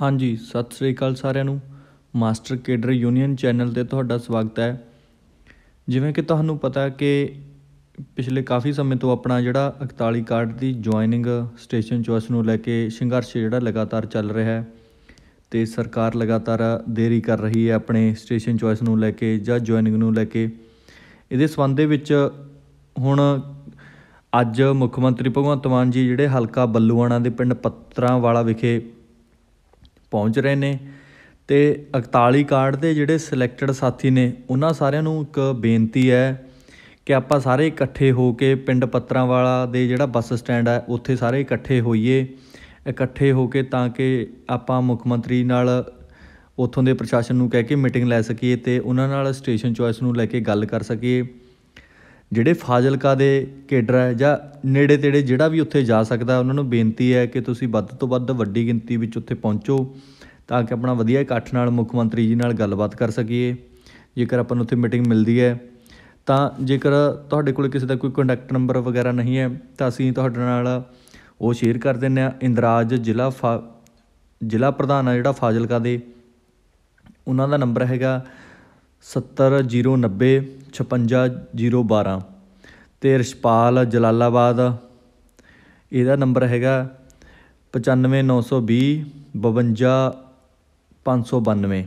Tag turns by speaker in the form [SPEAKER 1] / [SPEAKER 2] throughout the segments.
[SPEAKER 1] ਹਾਂਜੀ ਸਤਿ ਸ੍ਰੀ ਅਕਾਲ ਸਾਰਿਆਂ ਨੂੰ ਮਾਸਟਰ ਕੇਡਰ ਯੂਨੀਅਨ ਚੈਨਲ ਤੇ ਤੁਹਾਡਾ ਸਵਾਗਤ ਹੈ ਜਿਵੇਂ ਕਿ ਤੁਹਾਨੂੰ ਪਤਾ ਕਿ ਪਿਛਲੇ ਕਾਫੀ ਸਮੇਂ ਤੋਂ ਆਪਣਾ ਜਿਹੜਾ 41 ਕਾਰਡ ਦੀ ਜੁਆਇਨਿੰਗ ਸਟੇਸ਼ਨ ਚੋਇਸ ਨੂੰ ਲੈ ਕੇ ਸੰਘਰਸ਼ ਜਿਹੜਾ ਲਗਾਤਾਰ ਚੱਲ ਰਿਹਾ ਹੈ ਤੇ ਸਰਕਾਰ ਲਗਾਤਾਰ ਦੇਰੀ ਕਰ ਰਹੀ ਹੈ ਆਪਣੇ ਸਟੇਸ਼ਨ ਚੋਇਸ ਨੂੰ ਲੈ ਕੇ ਜਾਂ ਜੁਆਇਨਿੰਗ ਨੂੰ ਲੈ ਕੇ ਇਹਦੇ ਸਬੰਧ ਦੇ ਵਿੱਚ ਹੁਣ ਅੱਜ ਮੁੱਖ ਮੰਤਰੀ ਭਗਵੰਤ ਮਾਨ ਜੀ ਜਿਹੜੇ ਹਲਕਾ ਬੱਲੂਆਣਾ ਦੇ ਪਿੰਡ ਪੱਤਰਾਂ ਵਾਲਾ ਵਿਖੇ ਪਹੁੰਚ ਰਹੇ ਨੇ ਤੇ 41 ਕਾਰਡ ਦੇ ਜਿਹੜੇ ਸਿਲੈਕਟਡ ਸਾਥੀ ਨੇ ਉਹਨਾਂ ਸਾਰਿਆਂ ਨੂੰ ਇੱਕ ਬੇਨਤੀ ਹੈ ਕਿ ਆਪਾਂ ਸਾਰੇ ਇਕੱਠੇ ਹੋ ਕੇ ਪਿੰਡ ਪੱਤਰਾਂ ਵਾਲਾ ਦੇ ਜਿਹੜਾ ਬੱਸ ਸਟੈਂਡ ਹੈ ਉੱਥੇ ਸਾਰੇ ਇਕੱਠੇ ਹੋਈਏ ਇਕੱਠੇ ਹੋ ਕੇ ਤਾਂ ਕਿ ਆਪਾਂ ਮੁੱਖ ਮੰਤਰੀ ਨਾਲ ਉੱਥੋਂ ਦੇ ਪ੍ਰਸ਼ਾਸਨ ਨੂੰ ਕਹਿ ਕੇ ਮੀਟਿੰਗ ਲੈ ਸਕੀਏ ਤੇ ਉਹਨਾਂ ਨਾਲ ਸਟੇਸ਼ਨ ਚੋਇਸ ਨੂੰ ਲੈ ਕੇ ਗੱਲ ਕਰ ਸਕੀਏ ਜਿਹੜੇ ਫਾਜ਼ਿਲਕਾ ਦੇ ਕੇਡਰ ਹੈ ਜਾਂ ਨੇੜੇ ਤੇੜੇ ਜਿਹੜਾ ਵੀ ਉੱਥੇ ਜਾ ਸਕਦਾ ਉਹਨਾਂ ਨੂੰ ਬੇਨਤੀ ਹੈ ਕਿ ਤੁਸੀਂ ਵੱਧ ਤੋਂ ਵੱਧ ਵੱਡੀ ਗਿਣਤੀ ਵਿੱਚ ਉੱਥੇ ਪਹੁੰਚੋ ਤਾਂ ਕਿ ਆਪਣਾ ਵਧੀਆ ਇਕੱਠ ਨਾਲ ਮੁੱਖ ਮੰਤਰੀ ਜੀ ਨਾਲ ਗੱਲਬਾਤ ਕਰ ਸਕੀਏ ਜੇਕਰ ਆਪਾਂ ਨੂੰ ਉੱਥੇ ਮੀਟਿੰਗ ਮਿਲਦੀ ਹੈ ਤਾਂ ਜੇਕਰ ਤੁਹਾਡੇ ਕੋਲ ਕਿਸੇ ਦਾ ਕੋਈ ਕੰਟੈਕਟ ਨੰਬਰ ਵਗੈਰਾ ਨਹੀਂ ਹੈ ਤਾਂ ਅਸੀਂ ਤੁਹਾਡੇ ਨਾਲ ਉਹ ਸ਼ੇਅਰ ਕਰ ਦਿੰਨੇ ਆ ਇੰਦਰਾਜ ਜ਼ਿਲ੍ਹਾ ਜ਼ਿਲ੍ਹਾ ਪ੍ਰਧਾਨ ਆ ਜਿਹੜਾ ਫਾਜ਼ਿਲਕਾ ਦੇ ਉਹਨਾਂ ਦਾ ਨੰਬਰ ਹੈਗਾ ਸੱਤਰ ਜੀਰੋ ਨੱਬੇ ਛਪੰਜਾ ਜੀਰੋ ਅਤੇ ਜਲਾਲਾਬਾਦ ਇਹਦਾ ਨੰਬਰ ਹੈਗਾ ਪਚਾਨਵੇਂ ਨੌ ਸੌ ਵੀਹ ਬਵੰਜਾ ਪੰਜ ਸੌ ਬਾਨਵੇਂ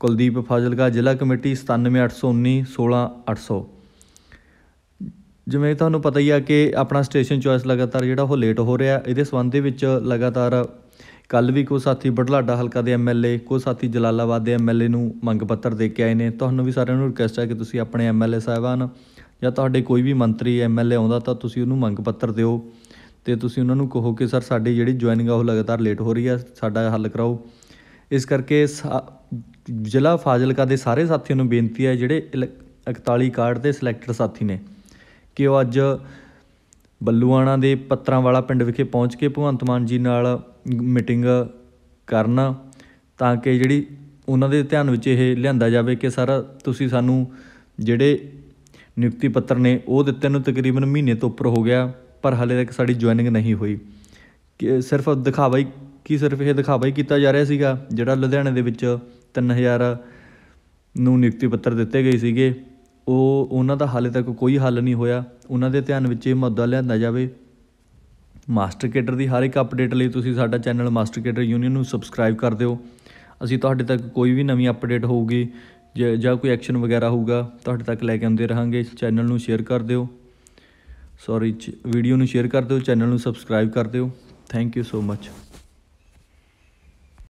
[SPEAKER 1] ਕੁਲਦੀਪ ਫਾਜ਼ਿਲਕਾ ਜ਼ਿਲ੍ਹਾ ਕਮੇਟੀ 97819 ਜਿਵੇਂ ਤੁਹਾਨੂੰ ਪਤਾ ਹੀ ਆ ਕਿ ਆਪਣਾ ਸਟੇਸ਼ਨ ਚੁਆਇਸ ਲਗਾਤਾਰ ਜਿਹੜਾ ਉਹ ਲੇਟ ਹੋ ਰਿਹਾ ਇਹਦੇ ਸਬੰਧ ਦੇ ਵਿੱਚ ਲਗਾਤਾਰ ਕੱਲ ਵੀ ਕੋਈ ਸਾਥੀ ਬੜਲਾਡਾ ਹਲਕਾ ਦੇ ਐਮਐਲਏ ਕੋਈ ਸਾਥੀ ਜਲਾਲਾਬਾਦ ਦੇ ਐਮਐਲਏ ਨੂੰ ਮੰਗ ਪੱਤਰ ਦੇ ਕੇ ਆਏ ਨੇ ਤੁਹਾਨੂੰ ਵੀ ਸਾਰਿਆਂ ਨੂੰ ਰਿਕਵੈਸਟ ਹੈ ਕਿ ਤੁਸੀਂ ਆਪਣੇ ਐਮਐਲਏ ਸਾਹਿਬਾਨ ਜਾਂ ਤੁਹਾਡੇ ਕੋਈ ਵੀ ਮੰਤਰੀ ਐਮਐਲਏ ਆਉਂਦਾ ਤਾਂ ਤੁਸੀਂ ਉਹਨੂੰ ਮੰਗ ਪੱਤਰ ਦਿਓ ਤੇ ਤੁਸੀਂ ਉਹਨਾਂ ਨੂੰ ਕਹੋ ਕਿ ਸਰ ਸਾਡੀ ਜਿਹੜੀ ਜੁਆਇਨਿੰਗ ਆ ਉਹ ਲਗਾਤਾਰ ਲੇਟ ਹੋ ਰਹੀ ਆ ਸਾਡਾ ਹੱਲ ਕਰਾਓ ਇਸ ਕਰਕੇ ਜ਼ਿਲ੍ਹਾ ਫਾਜ਼ਿਲਕਾ ਦੇ ਸਾਰੇ ਸਾਥੀਆਂ ਨੂੰ ਬੇਨਤੀ ਹੈ ਜਿਹੜੇ 41 ਕਾਰਡ ਦੇ ਸਿਲੈਕਟਡ ਸਾਥੀ ਨੇ ਕਿ ਉਹ ਅੱਜ ਬੱਲੂਆਣਾ ਦੇ ਪੱਤਰਾਂ ਵਾਲਾ ਪਿੰਡ ਵਿਖੇ ਪਹੁੰਚ ਕੇ ਭਗਵੰਤ ਮਾਨ ਜੀ ਨਾਲ ਮੀਟਿੰਗ ਕਰਨ ਤਾਂ ਕਿ ਜਿਹੜੀ ਉਹਨਾਂ ਦੇ ਧਿਆਨ ਵਿੱਚ ਇਹ ਲਿਆਂਦਾ ਜਾਵੇ ਕਿ ਸਰ ਤੁਸੀਂ ਸਾਨੂੰ ਜਿਹੜੇ ਨਿਯੁਕਤੀ ਪੱਤਰ ਨੇ ਉਹ ਦਿੱਤੇ ਨੂੰ ਤਕਰੀਬਨ ਮਹੀਨੇ ਤੋਂ ਉੱਪਰ ਹੋ ਗਿਆ ਪਰ ਹਾਲੇ ਤੱਕ ਸਾਡੀ ਜੁਆਇਨਿੰਗ ਨਹੀਂ ਹੋਈ ਕਿ ਸਿਰਫ ਦਿਖਾਵਾ ਹੀ ਕੀ ਸਿਰਫ ਇਹ ਦਿਖਾਵਾ ਹੀ ਕੀਤਾ ਜਾ ਰਿਹਾ ਸੀਗਾ ਜਿਹੜਾ ਲੁਧਿਆਣੇ ਦੇ ਵਿੱਚ 3000 ਨੂੰ ਨਿਯੁਕਤੀ ਪੱਤਰ ਦਿੱਤੇ ਗਏ ਸੀਗੇ ਉਹ ਉਹਨਾਂ ਦਾ ਹਾਲੇ ਤੱਕ ਕੋਈ ਹੱਲ ਨਹੀਂ ਹੋਇਆ ਉਹਨਾਂ ਦੇ ਧਿਆਨ ਵਿੱਚ ਇਹ ਮੁੱਦਾ ਲਿਆਂਦਾ ਜਾਵੇ ਮਾਸਟਰ ਕੇਡਰ ਦੀ ਹਰ ਇੱਕ ਅਪਡੇਟ ਲਈ ਤੁਸੀਂ ਸਾਡਾ ਚੈਨਲ ਮਾਸਟਰ ਕੇਡਰ ਯੂਨੀਅਨ ਨੂੰ ਸਬਸਕ੍ਰਾਈਬ ਕਰ ਦਿਓ ਅਸੀਂ ਤੁਹਾਡੇ ਤੱਕ ਕੋਈ ਵੀ ਨਵੀਂ ਅਪਡੇਟ ਹੋਊਗੀ ਜਾਂ ਕੋਈ ਐਕਸ਼ਨ ਵਗੈਰਾ ਹੋਊਗਾ ਤੁਹਾਡੇ ਤੱਕ ਲੈ ਕੇ ਆਉਂਦੇ ਰਹਾਂਗੇ ਚੈਨਲ ਨੂੰ ਸ਼ੇਅਰ ਕਰ ਦਿਓ ਸੌਰੀ ਵੀਡੀਓ ਨੂੰ ਸ਼ੇਅਰ ਕਰ ਦਿਓ ਚੈਨਲ ਨੂੰ ਸਬਸਕ੍ਰਾਈਬ ਕਰ ਦਿਓ ਥੈਂਕ ਯੂ ਸੋ ਮੱਚ